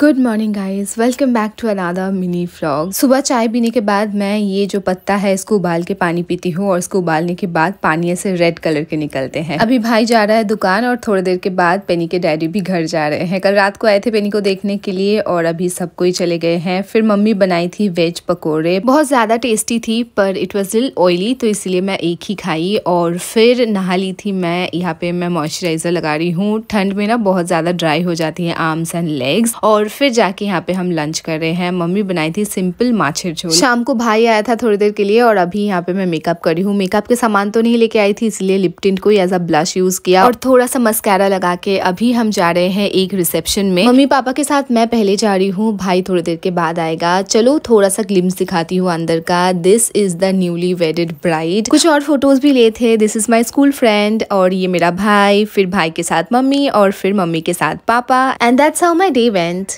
good morning guys welcome back to another mini vlog सुबह चाय पीने के बाद मैं ये जो पत्ता है इसको उबाल के पानी पीती हूँ और इसको उबालने के बाद पानी ऐसे रेड कलर के निकलते हैं अभी भाई जा रहा है दुकान और थोड़ी देर के बाद पेनी के डैडी भी घर जा रहे हैं कल रात को आए थे पेनी को देखने के लिए और अभी सब कोई चले गए हैं फिर मम्मी बनाई थी वेज पकौड़े बहुत ज्यादा टेस्टी थी पर इट वॉज रिल ऑयली तो इसलिए मैं एक ही खाई और फिर नहा ली थी मैं यहाँ पे मैं मॉइस्चराइजर लगा रही हूँ ठंड में ना बहुत ज्यादा ड्राई हो जाती है आर्म्स एंड लेग्स और और फिर जाके यहाँ पे हम लंच कर रहे हैं मम्मी बनाई थी सिंपल माछे झोल शाम को भाई आया था थोड़ी देर के लिए और अभी यहाँ पे मैं मेकअप कर रही हूँ मेकअप के सामान तो नहीं लेके आई थी इसलिए लिप टिंट को एज अ ब्लश यूज किया और थोड़ा सा मस्कारा लगा के अभी हम जा रहे हैं एक रिसेप्शन में मम्मी पापा के साथ मैं पहले जा रही हूँ भाई थोड़ी देर के बाद आएगा चलो थोड़ा सा ग्लिम्स दिखाती हूँ अंदर का this is the newly wedded bride कुछ और फोटोज भी लिए थे this is my school friend और ये मेरा भाई फिर भाई के साथ मम्मी और फिर मम्मी के साथ papa and that's how my day went